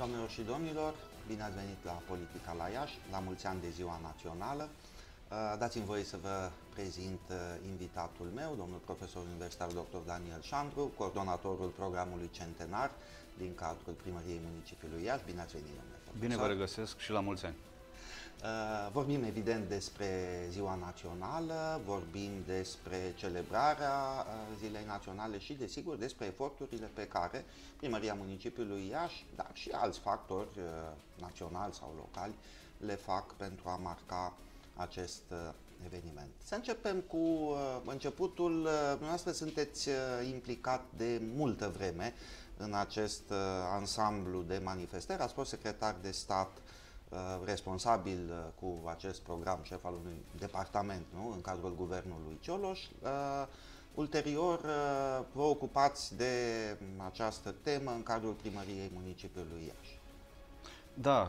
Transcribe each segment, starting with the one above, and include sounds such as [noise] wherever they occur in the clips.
Doamnelor și domnilor, bine ați venit la Politica la Iași, la mulți ani de ziua națională. Uh, dați-mi voie să vă prezint uh, invitatul meu, domnul profesor universitar dr. Daniel Șandru, coordonatorul programului Centenar din cadrul primăriei municipiului Iași. Bine ați venit, domnule profesor. Bine vă regăsesc și la mulți ani. Eh, vorbim evident despre Ziua Națională, vorbim despre celebrarea eh, Zilei Naționale și desigur despre eforturile pe care Primăria Municipiului Iași, dar și alți factori eh, naționali sau locali le fac pentru a marca acest eveniment. Să începem cu începutul. Dumneavoastră sunteți implicat de multă vreme în acest ansamblu de manifestări. Ați fost secretar de stat Uh, responsabil uh, cu acest program, șef al unui departament nu? în cadrul guvernului Cioloș, uh, ulterior preocupați de această temă în cadrul primăriei municipiului Iași. Da,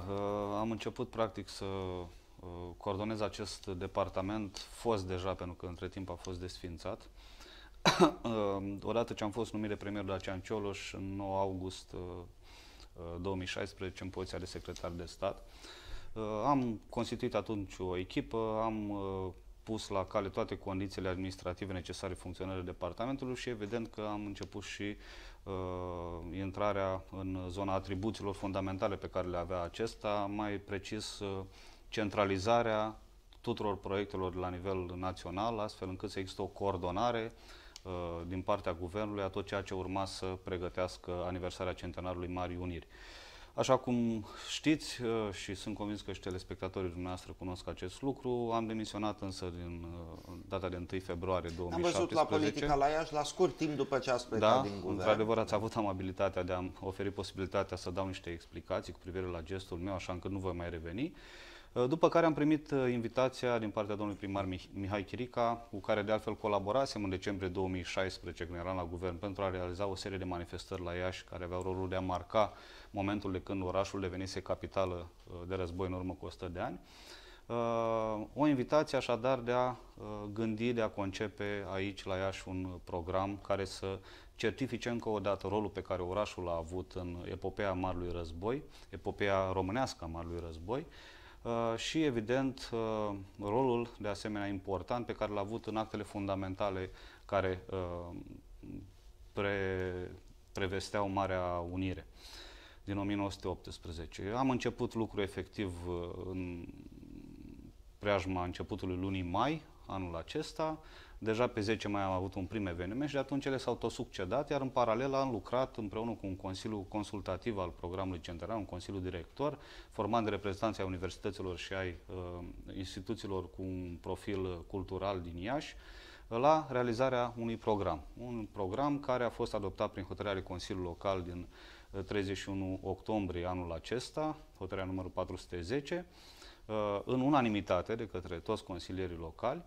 am început practic să coordonez acest departament, fost deja, pentru că între timp a fost desfințat. [coughs] Odată ce am fost numire premier de Cioloș, în 9 august 2016 uh, în poziția de secretar de stat. Uh, am constituit atunci o echipă, am uh, pus la cale toate condițiile administrative necesare funcționării departamentului și evident că am început și uh, intrarea în zona atribuțiilor fundamentale pe care le avea acesta, mai precis uh, centralizarea tuturor proiectelor la nivel național, astfel încât să există o coordonare uh, Uh, din partea guvernului a tot ceea ce urma să pregătească aniversarea centenarului Marii Uniri. Așa cum știți uh, și sunt convins că și telespectatorii dumneavoastră cunosc acest lucru, am demisionat însă din uh, data de 1 februarie 2017. Am văzut la politica la Iași la scurt timp după ce ați plecat da, din guvern. într-adevăr ați avut amabilitatea de a oferi posibilitatea să dau niște explicații cu privire la gestul meu, așa încât nu voi mai reveni. Uh, Uh, după care am primit uh, invitația din partea domnului primar Mihai Chirica, cu care de altfel colaborasem în decembrie 2016 când eram la guvern pentru a realiza o serie de manifestări la Iași care aveau rolul de a marca momentul de când orașul devenise capitală uh, de război în urmă cu 100 de ani. O invitație așadar de a gândi, de a concepe aici la Iași un program care să certifice încă o dată rolul pe care orașul l-a avut în epopeea marului Război, epopeea românească a Marului Război, Uh, și, evident, uh, rolul de asemenea important pe care l-a avut în actele fundamentale care uh, pre, prevesteau Marea Unire din 1918. Am început lucrul efectiv în preajma începutului lunii mai anul acesta, Deja pe 10 mai am avut un prim eveniment și de atunci ele s-au tot succedat, iar în paralel am lucrat împreună cu un consiliu consultativ al programului central, un consiliu director, format de reprezentanții ai universităților și ai uh, instituțiilor cu un profil cultural din Iași, la realizarea unui program. Un program care a fost adoptat prin hotărârea Consiliului Local din 31 uh, octombrie anul acesta, hotărârea numărul 410, uh, în unanimitate de către toți consilierii locali,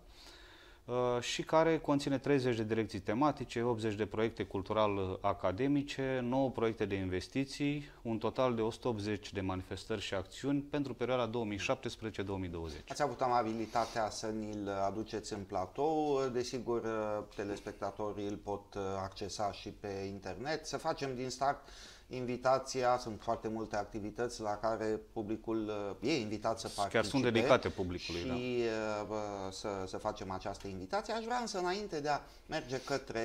Uh, și care conține 30 de direcții tematice, 80 de proiecte cultural-academice, uh, 9 proiecte de investiții, un total de 180 de manifestări și acțiuni pentru perioada 2017-2020. Ați avut amabilitatea să ni-l aduceți în platou, desigur uh, telespectatorii îl pot accesa și pe internet, să facem din start invitația, sunt foarte multe activități la care publicul uh, e invitat să participe. Chiar sunt dedicate publicului, și, da. Uh, să, să facem această invitație. Aș vrea însă înainte de a merge către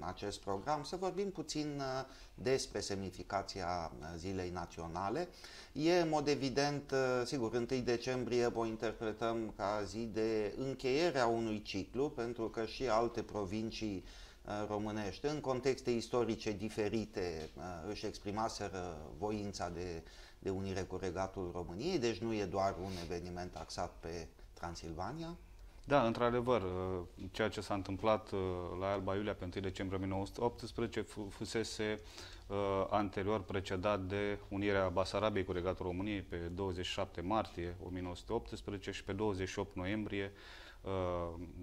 acest program să vorbim puțin uh, despre semnificația Zilei Naționale. E, în mod evident, sigur, 1 decembrie o interpretăm ca zi de încheiere a unui ciclu, pentru că și alte provincii uh, Uh, românești. În contexte istorice diferite uh, își exprimaseră voința de, de unire cu regatul României, deci nu e doar un eveniment axat pe Transilvania. Da, într-adevăr, uh, ceea ce s-a întâmplat la Alba Iulia pe 1 decembrie 1918 fusese anterior precedat de unirea Basarabiei cu regatul României pe 27 martie 1918 și pe 28 noiembrie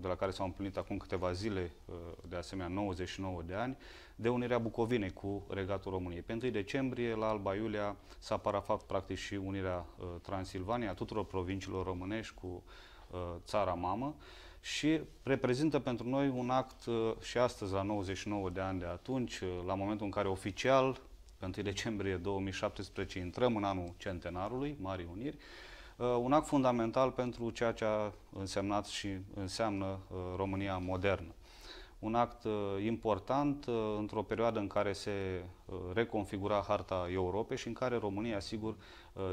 de la care s-au împlinit acum câteva zile, uh, de asemenea 99 de ani, de unirea Bucovinei cu Regatul României. pentru 1 decembrie, la Alba Iulia, s-a parafat practic și unirea uh, Transilvaniei, a tuturor provinciilor românești cu uh, țara mamă și reprezintă pentru noi un act și astăzi, la 99 de ani de atunci, la momentul în care oficial, pentru 1 decembrie 2017, intrăm în anul centenarului Marii Uniri, Uh, un act fundamental pentru ceea ce a însemnat și înseamnă uh, România modernă. Un act uh, important într-o perioadă în care se reconfigura harta Europei și în care România, sigur,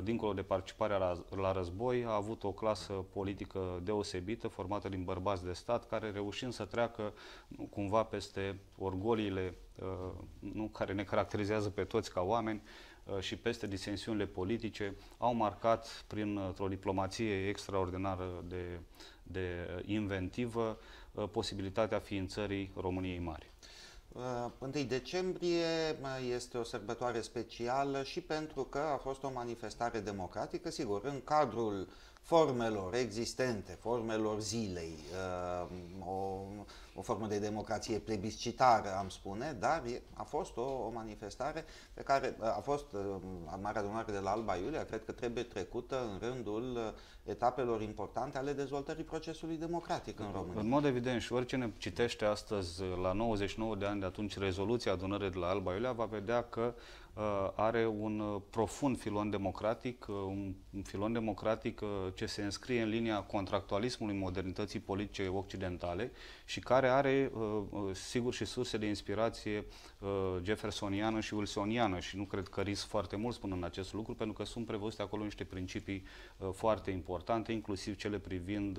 dincolo de participarea la, la război, a avut o clasă politică deosebită, formată din bărbați de stat, care reușind să treacă cumva peste orgoliile nu, care ne caracterizează pe toți ca oameni, Uh, și peste disensiunile politice, au marcat printr-o uh, diplomație extraordinară de, de inventivă uh, posibilitatea ființării României Mari. 1 decembrie este o sărbătoare specială și pentru că a fost o manifestare democratică, sigur, în cadrul formelor existente, formelor zilei, uh, o, o formă de democrație plebiscitară, am spune, dar a fost o, o manifestare pe care uh, a fost uh, Marea Adunare de la Alba Iulia, cred că trebuie trecută în rândul etapelor importante ale dezvoltării procesului democratic în România. În mod evident și oricine citește astăzi la 99 de ani de atunci rezoluția adunării de la Alba Iulia va vedea că Uh, are un uh, profund filon democratic, uh, un filon democratic ce se înscrie în linia contractualismului modernității politice occidentale și care are, sigur, și surse de inspirație jeffersoniană și wilsoniană și nu cred că risc foarte mult spun în acest lucru, pentru că sunt prevăzute acolo niște principii foarte importante, inclusiv cele privind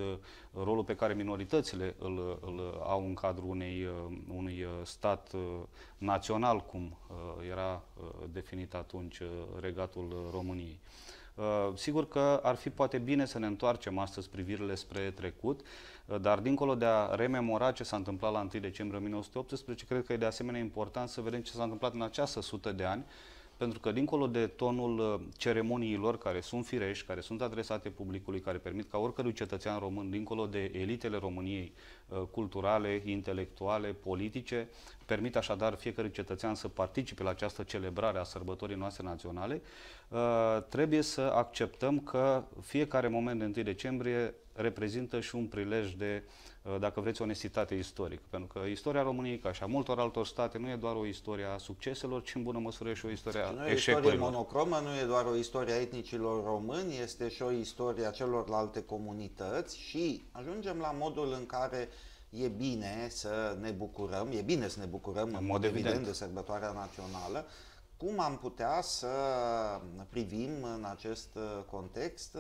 rolul pe care minoritățile îl, îl au în cadrul unei, unui stat național, cum era definit atunci uh, regatul uh, României. Uh, sigur că ar fi poate bine să ne întoarcem astăzi privirile spre trecut, dar dincolo de a rememora ce s-a întâmplat la 1 decembrie 1918, cred că e de asemenea important să vedem ce s-a întâmplat în această sută de ani, pentru că dincolo de tonul uh, ceremoniilor care sunt firești, care sunt adresate publicului, care permit ca oricărui cetățean român, dincolo de elitele României uh, culturale, intelectuale, politice, permit așadar fiecărui cetățean să participe la această celebrare a sărbătorii noastre naționale, uh, trebuie să acceptăm că fiecare moment de 1 decembrie reprezintă și un prilej de, uh, dacă vreți, onestitate istorică. Pentru că istoria României, ca și a multor altor state, nu e doar o istorie a succeselor, ci în bună măsură și o istorie a Nu e o istorie monocromă, nu e doar o istorie a etnicilor români, este și o istorie a celorlalte comunități și ajungem la modul în care e bine să ne bucurăm, e bine să ne bucurăm în, mod evident de sărbătoarea națională, cum am putea să privim în acest uh, context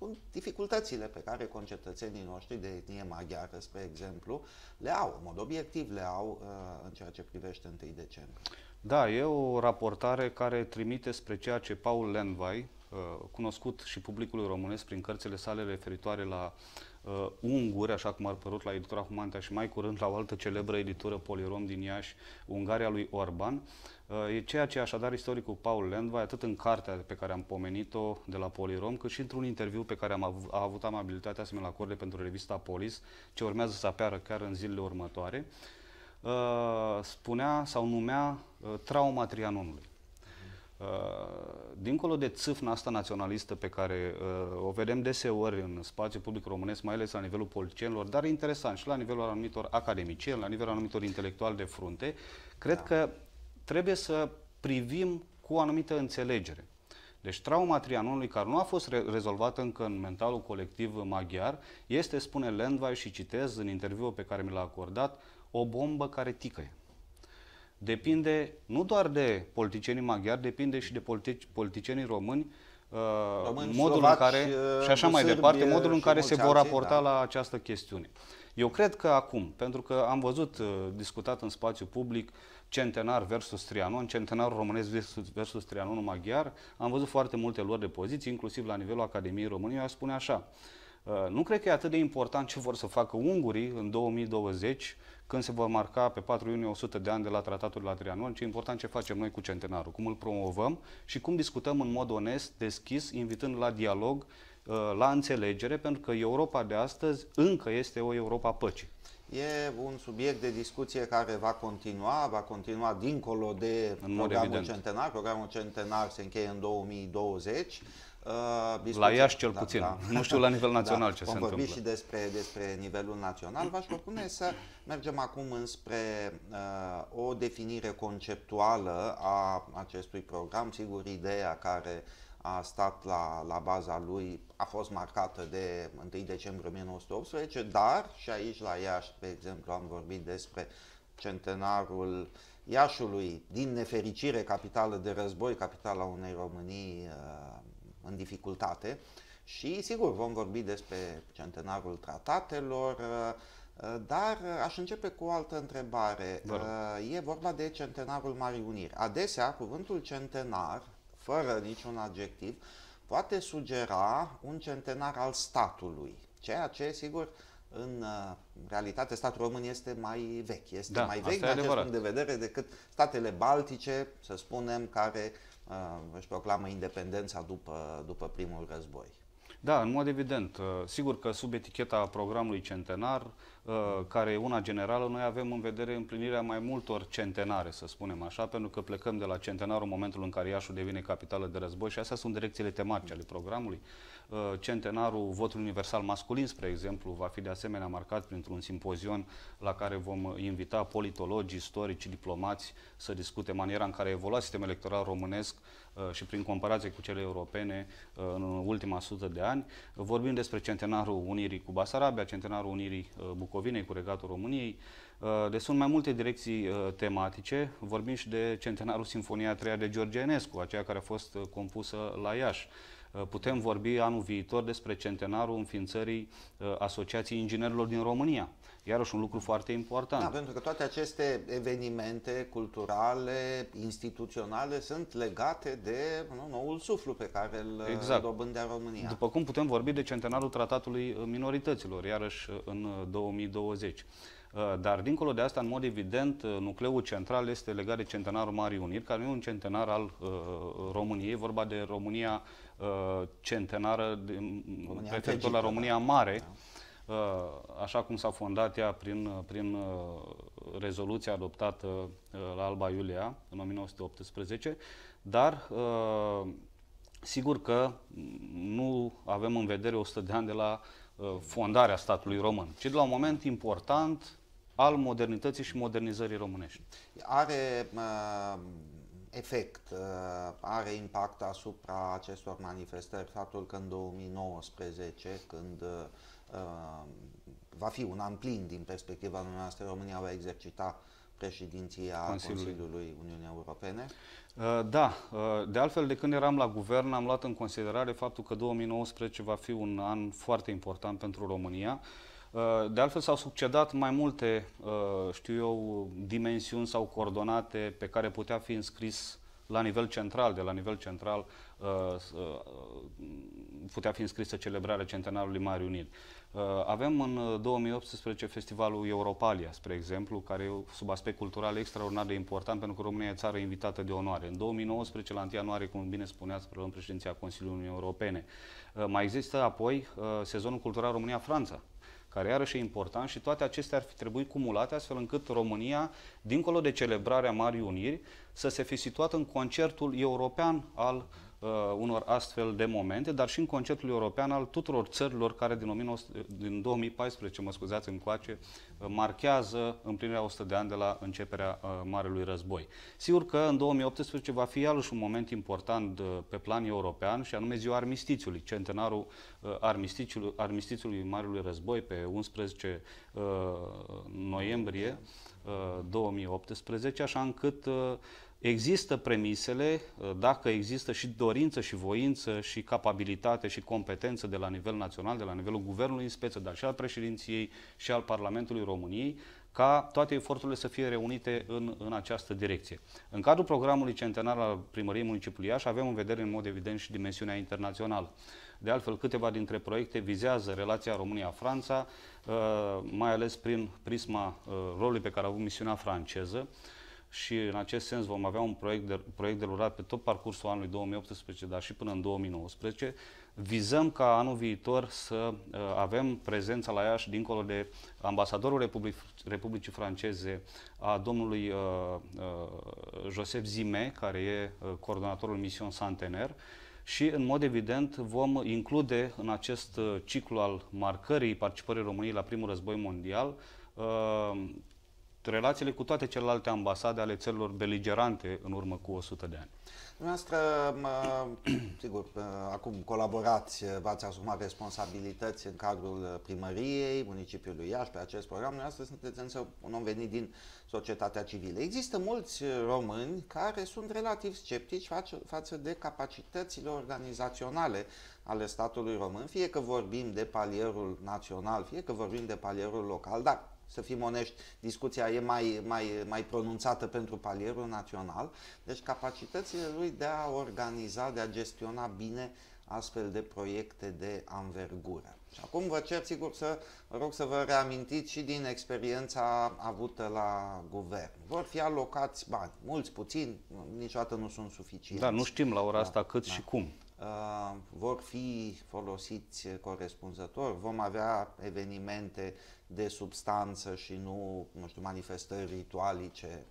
uh, dificultățile pe care concetățenii noștri de etnie maghiară, spre exemplu, le au, în mod obiectiv le au uh, în ceea ce privește 1 decembrie? Da, e o raportare care trimite spre ceea ce Paul Lenvai, cunoscut și publicului românesc prin cărțile sale referitoare la uh, unguri, așa cum ar părut la editura Humanita și mai curând la o altă celebră editură polirom din Iași, Ungaria lui Orban. Uh, e ceea ce așadar istoricul Paul Landvai, atât în cartea pe care am pomenit-o de la Polirom, cât și într-un interviu pe care am av- a avut amabilitatea să mi-l acorde pentru revista Polis, ce urmează să apară chiar în zilele următoare, uh, spunea sau numea uh, trauma Trianonului. Uh, dincolo de țâfna asta naționalistă pe care uh, o vedem deseori în spațiul public românesc, mai ales la nivelul politicienilor, dar interesant și la nivelul anumitor academicieni, la nivelul anumitor intelectuali de frunte, cred da. că trebuie să privim cu o anumită înțelegere. Deci trauma Trianonului, care nu a fost re- rezolvată încă în mentalul colectiv maghiar, este, spune Landvai și citez în interviul pe care mi l-a acordat, o bombă care ticăie depinde nu doar de politicienii maghiari, depinde și de politici, politicienii români, uh, români modul Slovaci, în care, uh, și așa mai departe, modul uh, în care se vor raporta da. la această chestiune. Eu cred că acum, pentru că am văzut discutat în spațiu public centenar versus trianon, centenarul românesc versus, trianon maghiar, am văzut foarte multe luări de poziții, inclusiv la nivelul Academiei României, aș spune așa, nu cred că e atât de important ce vor să facă ungurii în 2020 când se vor marca pe 4 iunie 100 de ani de la Tratatul de la Trianon, ce e important ce facem noi cu centenarul, cum îl promovăm și cum discutăm în mod onest, deschis, invitând la dialog, uh, la înțelegere, pentru că Europa de astăzi încă este o Europa păcii. E un subiect de discuție care va continua, va continua dincolo de în programul evident. centenar. Programul centenar se încheie în 2020. Uh, la Iași cel da, puțin. Da. Nu știu la nivel [laughs] da. național da. ce Vom se întâmplă. Vom vorbi și despre, despre nivelul național. V-aș propune să mergem acum înspre uh, o definire conceptuală a acestui program. Sigur, ideea care a stat la, la baza lui a fost marcată de 1 decembrie 1918, dar și aici la Iași, de exemplu, am vorbit despre centenarul Iașului, din nefericire capitală de război, capitala unei Românii uh, în dificultate și sigur vom vorbi despre centenarul tratatelor, uh, uh, dar aș începe cu o altă întrebare. Uh, e vorba de centenarul Marii Uniri. Adesea, cuvântul centenar, fără niciun adjectiv, poate sugera un centenar al statului, ceea ce, sigur, în realitate statul român este mai vechi. Este da, mai vechi din acest punct de vedere decât statele baltice, să spunem, care Uh, își proclamă independența după, după primul război. Da, în mod evident. Uh, sigur că sub eticheta programului centenar, uh, care e una generală, noi avem în vedere împlinirea mai multor centenare, să spunem așa, pentru că plecăm de la centenarul momentul în care Iașul devine capitală de război și astea sunt direcțiile tematice ale programului centenarul votului universal masculin, spre exemplu, va fi de asemenea marcat printr-un simpozion la care vom invita politologi, istorici, diplomați să discute maniera în care evolua sistemul electoral românesc uh, și prin comparație cu cele europene uh, în ultima sută de ani. Vorbim despre centenarul Unirii cu Basarabia, centenarul Unirii uh, Bucovinei cu Regatul României. de deci sunt mai multe direcții tematice. Vorbim și de centenarul Sinfonia 3 de George Enescu, aceea care a fost compusă la Iași. Eh, putem vorbi anul viitor despre centenarul înființării eh, Asociației Inginerilor din România. Iarăși un lucru foarte important. Da, pentru că toate aceste evenimente culturale, instituționale sunt legate de nu, noul suflu pe care îl exact. dobândea România. După cum putem vorbi de centenarul Tratatului eh, Minorităților, iarăși în 2020. Uh, dar dincolo de asta, în mod evident, uh, nucleul central este legat de centenarul Marii Uniri, care nu e un centenar al uh, României, vorba de România uh, centenară, România referitor la România da. Mare, da. uh, așa cum s-a fondat ea prin, uh, prin uh, rezoluția adoptată uh, la Alba Iulia în 1918, dar uh, sigur că nu avem în vedere 100 de ani de la fondarea statului român, ci de la un moment important al modernității și modernizării românești. Are uh, efect, uh, are impact asupra acestor manifestări faptul că în 2019, când uh, uh, va fi un an plin din perspectiva noastră, România va exercita președinția Consiliului, Consiliului Uniunii Europene? Uh, da, uh, de altfel de când eram la guvern am luat în considerare faptul că 2019 va fi un an foarte important pentru România, Uh, de altfel s-au succedat mai multe, uh, știu eu, dimensiuni sau coordonate pe care putea fi înscris la nivel central, de la nivel central uh, putea fi înscrisă celebrarea centenarului Marii Uniri. Avem în 2018 festivalul Europalia, spre exemplu, care e sub aspect cultural extraordinar de important pentru că România e țară invitată de onoare. În 2019, la 1 ianuarie, cum bine spuneați, preluăm președinția Consiliului Uniunii Europene. Mai există apoi sezonul cultural România-Franța, care iarăși e important și toate acestea ar fi trebuit cumulate astfel încât România, dincolo de celebrarea Marii Uniri, să se fi situat în concertul european al uh, unor astfel de momente, dar și în conceptul european al tuturor țărilor care din, 19, din 2014, mă scuzați, încoace, uh, marchează împlinirea 100 de ani de la începerea uh, Marelui Război. Sigur că în 2018 va fi iarăși un moment important uh, pe plan european și anume ziua armistițiului, centenarul uh, armistițiului, armistițiului Marelui Război pe 11 uh, noiembrie uh, 2018, așa încât uh, Există premisele, uh, dacă există și dorință și voință și capabilitate și competență de la nivel național, de la nivelul guvernului în speță, dar și al președinției și al Parlamentului României, ca toate eforturile să fie reunite în, în această direcție. În cadrul programului centenar al primăriei municipiului Iași avem în vedere în mod evident și dimensiunea internațională. De altfel, câteva dintre proiecte vizează relația România-Franța, uh, mai ales prin prisma uh, rolului pe care a avut misiunea franceză, și în acest sens vom avea un proiect, de, proiect derulat pe tot parcursul anului 2018, dar și până în 2019. Vizăm ca anul viitor să uh, avem prezența la Iași, dincolo de ambasadorul Republic, Republicii Franceze, a domnului uh, uh, Joseph Zime, care e uh, coordonatorul Mission Santener, și, în mod evident, vom include în acest uh, ciclu al marcării participării României la primul război mondial uh, relațiile cu toate celelalte ambasade ale țărilor beligerante în urmă cu 100 de ani. Dumneavoastră, [clears throat] sigur, acum colaborați, v-ați asumat responsabilități în cadrul primăriei, municipiului Iași, pe acest program. Dumneavoastră sunteți însă un om venit din societatea civilă. Există mulți români care sunt relativ sceptici față de capacitățile organizaționale ale statului român, fie că vorbim de palierul național, fie că vorbim de palierul local, dar să fim onești, discuția e mai, mai, mai pronunțată pentru palierul național, deci capacitățile lui de a organiza, de a gestiona bine astfel de proiecte de anvergură. Și acum vă cer sigur să rog să vă reamintiți și din experiența avută la guvern. Vor fi alocați bani, mulți, puțini, niciodată nu sunt suficienți. Da, nu știm la ora da, asta cât da. și cum. Uh, vor fi folosiți corespunzător, vom avea evenimente de substanță și nu, nu știu, manifestări ritualice.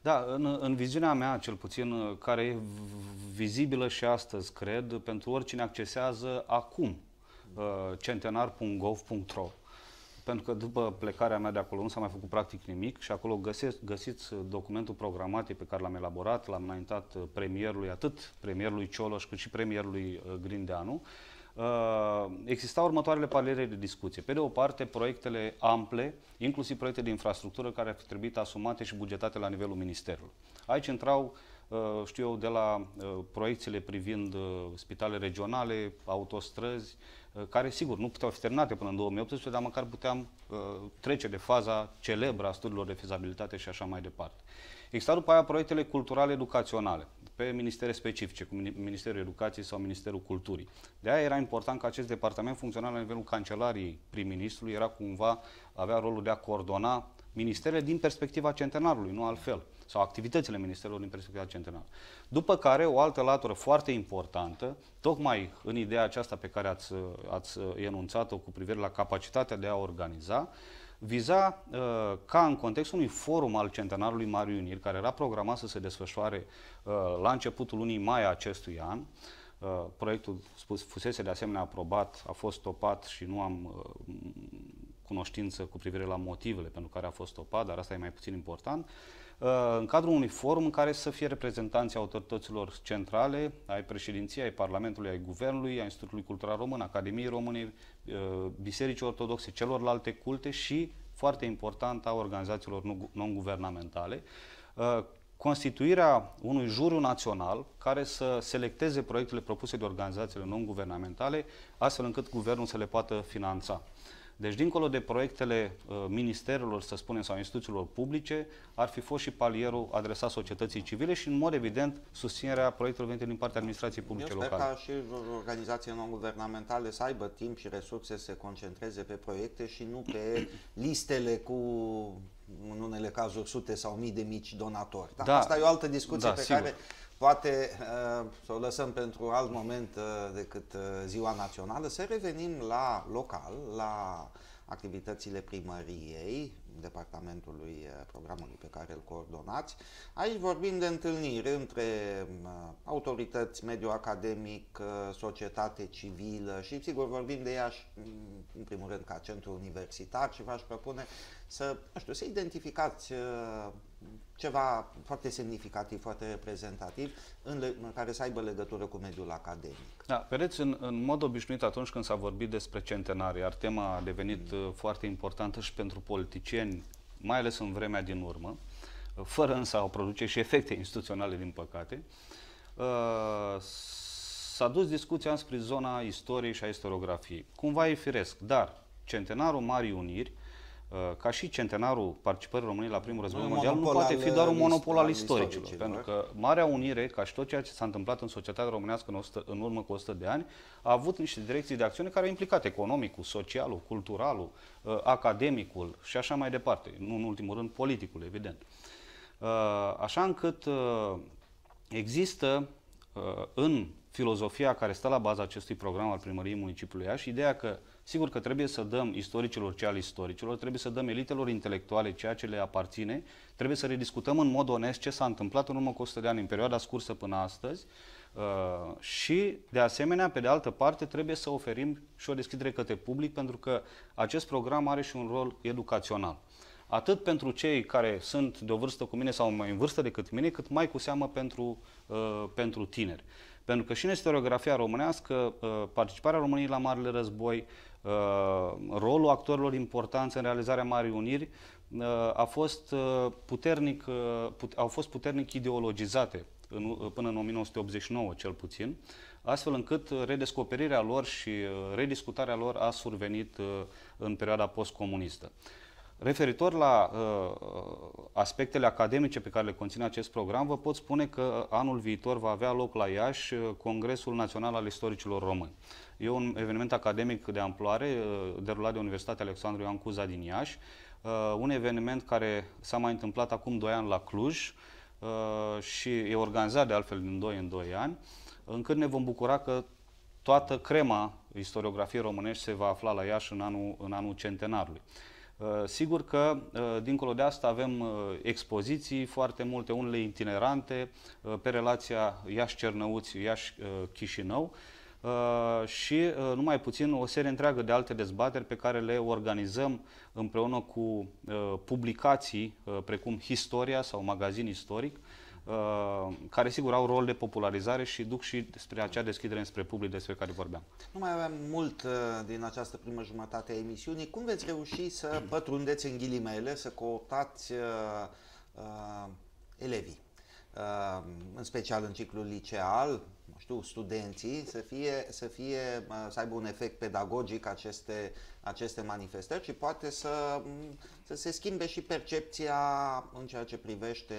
Da, în, în viziunea mea, cel puțin, care e vizibilă și astăzi, cred, pentru oricine accesează acum uh, centenar.gov.ro pentru că după plecarea mea de acolo nu s-a mai făcut practic nimic și acolo găsesc, găsiți uh, documentul programatic pe care l-am elaborat, l-am înaintat uh, premierului, atât premierului Cioloș cât și premierului uh, Grindeanu. Uh, existau următoarele paliere de discuție. Pe de o parte, proiectele ample, inclusiv proiecte de infrastructură care ar fi trebuit asumate și bugetate la nivelul ministerului. Aici intrau Uh, știu eu, de la uh, proiecțiile privind uh, spitale regionale, autostrăzi, Uh, care sigur nu puteau fi terminate până în 2018, dar măcar puteam uh, trece de faza celebră a studiilor de fezabilitate și așa mai departe. Exista după aia proiectele culturale educaționale pe ministere specifice, cum Ministerul Educației sau Ministerul Culturii. De aia era important că acest departament funcționa la nivelul cancelarii prim-ministrului, era cumva, avea rolul de a coordona ministerele din perspectiva centenarului, nu altfel sau activitățile Ministerului în perspectiva centenară. După care, o altă latură foarte importantă, tocmai în ideea aceasta pe care ați, ați enunțat-o cu privire la capacitatea de a organiza, viza uh, ca în contextul unui forum al centenarului Mariu Unir, care era programat să se desfășoare uh, la începutul lunii mai acestui an, uh, proiectul spus, fusese de asemenea aprobat, a fost stopat și nu am cunoștință cu privire la motivele pentru care a fost stopat, dar asta e mai puțin important, uh, Uh, în cadrul unui forum în care să fie reprezentanții autorităților centrale, ai președinției, ai Parlamentului, ai Guvernului, ai Institutului Cultural Român, Academiei Române, uh, Bisericii Ortodoxe, celorlalte culte și, foarte important, a organizațiilor non-guvernamentale, uh, constituirea unui juriu național care să selecteze proiectele propuse de organizațiile non-guvernamentale, astfel încât guvernul să le poată finanța. Deci, dincolo de proiectele uh, să spunem, sau instituțiilor publice, ar fi fost și palierul adresat societății civile și, în mod evident, susținerea proiectelor venite din partea administrației publice Eu sper locale. ca și organizații non-guvernamentale să aibă timp și resurse să se concentreze pe proiecte și nu pe [clears throat] listele cu în unele cazuri sute sau mii de mici donatori. Dar da. asta e o altă discuție da, pe sigur. care poate uh, să o lăsăm pentru alt moment uh, decât uh, ziua națională, să revenim la local, la activitățile primăriei, departamentului programului pe care îl coordonați. Aici vorbim de întâlniri între autorități, mediu academic, societate civilă și sigur vorbim de ea și, mm, în primul rând ca centru universitar și v-aș propune să, nu știu, să identificați ceva foarte semnificativ, foarte reprezentativ, în, în care să aibă legătură cu mediul academic. Da, vedeți, în, în mod obișnuit atunci când s-a vorbit despre centenari, iar tema a devenit mm. Uh, foarte importantă și pentru politicieni, mai ales în vremea din urmă, fără însă a produce și efecte instituționale, din păcate, uh, s-a dus discuția înspre zona istoriei și a istoriografiei. Cumva e firesc, dar centenarul Marii Uniri Uh, ca și centenarul participării României la primul război mondial, nu poate fi doar un uh, monopol al istoricilor. Pentru că Marea Unire, ca și tot ceea ce s-a întâmplat în societatea românească în, 100, în urmă cu 100 de ani, a avut niște direcții de acțiune care au implicat economicul, socialul, culturalul, uh, academicul și așa mai departe. Nu în ultimul rând politicul, evident. Așa încât există în filozofia care stă la baza acestui program al primăriei municipiului Iași, ideea că uh, Sigur că trebuie să dăm istoricilor ce al istoricilor, trebuie să dăm elitelor intelectuale ceea ce le aparține, trebuie să rediscutăm în mod onest ce s-a întâmplat în urmă cu 100 de ani, în perioada scursă până astăzi, Uh, și, de asemenea, pe de altă parte, trebuie să oferim și o deschidere către public, pentru că acest program are și un rol educațional. Atât pentru cei care sunt de o vârstă cu mine sau mai în vârstă decât mine, cât mai cu seamă pentru, uh, pentru tineri. Pentru că și în istoriografia românească, uh, participarea României la Marele Război, Uh, rolul actorilor importanți în realizarea Marii Uniri uh, a fost uh, puternic, au fost puternic ideologizate în, până în 1989 cel puțin, astfel încât redescoperirea lor și rediscutarea lor a survenit în perioada postcomunistă. Referitor la uh, aspectele academice pe care le conține acest program, vă pot spune că anul viitor va avea loc la Iași uh, Congresul Național al Istoricilor Români. E un eveniment academic de amploare uh, derulat de Universitatea Alexandru Ioan Cuza din Iași, uh, un eveniment care s-a mai întâmplat acum 2 ani la Cluj uh, și e organizat de altfel din 2 în 2 ani, încât ne vom bucura că toată crema istoriografiei românești se va afla la Iași în anul, în anul centenarului. Uh, sigur că, uh, dincolo de asta, avem uh, expoziții foarte multe, unele itinerante, pe relația Iași-Cernăuți, Iași-Chișinău și, nu mai puțin, o serie întreagă de alte dezbateri pe care le organizăm împreună cu publicații precum Historia sau Magazin Istoric, Uh, care sigur au rol de popularizare și duc și spre acea deschidere spre public despre care vorbeam. Nu mai avem mult uh, din această primă jumătate a emisiunii. Cum veți reuși să pătrundeți în ghilimele, să cooptați uh, uh, elevii? Uh, în special în ciclul liceal, nu știu, studenții să, fie, să, fie, să aibă un efect pedagogic aceste, aceste manifestări și poate să, să se schimbe și percepția în ceea ce privește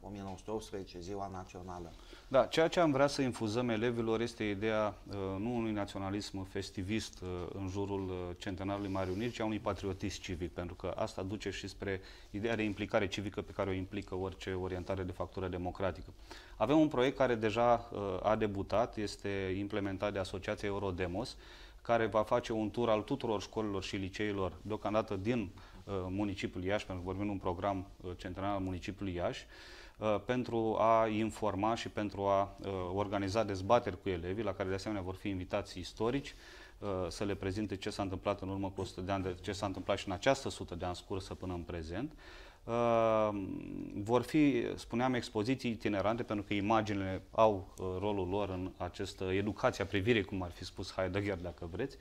1918, Ziua Națională. Da, ceea ce am vrea să infuzăm elevilor este ideea ă, nu unui naționalism festivist ă, în jurul ă, centenarului Uniri ci a unui patriotism civic, pentru că asta duce și spre ideea de implicare civică pe care o implică orice orientare de factură democratică. Avem un proiect care deja uh, a debutat, este implementat de Asociația Eurodemos, care va face un tur al tuturor școlilor și liceilor, deocamdată din uh, municipiul Iași, pentru că vorbim un program uh, central al municipiului Iași, pentru a informa și pentru a organiza dezbateri cu elevii, la care de asemenea vor fi invitați istorici, să le prezinte ce s-a întâmplat în urmă cu 100 de ani, ce s-a întâmplat și în această 100 de ani scursă până în prezent, Ehm, vor fi, spuneam, expoziții itinerante, pentru că imaginile au uh, rolul lor în această educație a privirii, cum ar fi spus Heidegger, dacă vreți.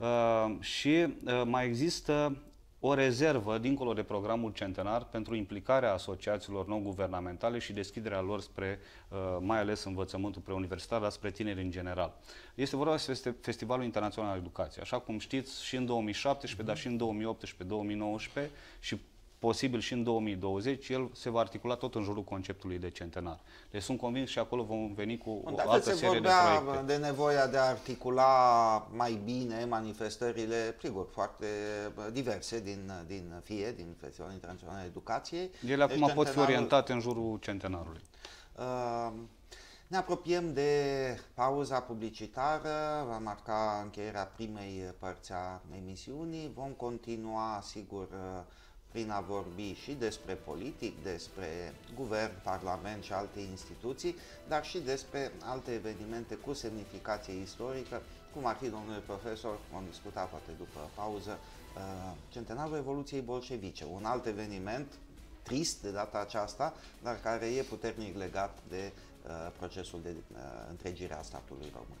Ehm, și uh, mai există o rezervă, dincolo de programul centenar, pentru implicarea asociațiilor non-guvernamentale și deschiderea lor spre, uh, mai ales învățământul preuniversitar, dar spre tineri în general. Este vorba despre Festivalul Internațional al Educației. Așa cum știți, și în 2017, mm -hmm. dar și în 2018-2019 și posibil și în 2020, el se va articula tot în jurul conceptului de centenar. Deci sunt convins și acolo vom veni cu o Dacă altă se serie de proiecte. de nevoia de a articula mai bine manifestările, sigur, foarte diverse din, din FIE, din Festivalul Internațional Educației. Ele deci acum pot fi orientate în jurul centenarului. Uh, ne apropiem de pauza publicitară, va marca încheierea primei părți a emisiunii. Vom continua, sigur, uh, prin a vorbi și despre politic, despre guvern, parlament și alte instituții, dar și despre alte evenimente cu semnificație istorică, cum ar fi, domnule profesor, vom discuta poate după pauză, uh, centenarul Revoluției Bolșevice, un alt eveniment trist de data aceasta, dar care e puternic legat de uh, procesul de uh, întregire a statului român.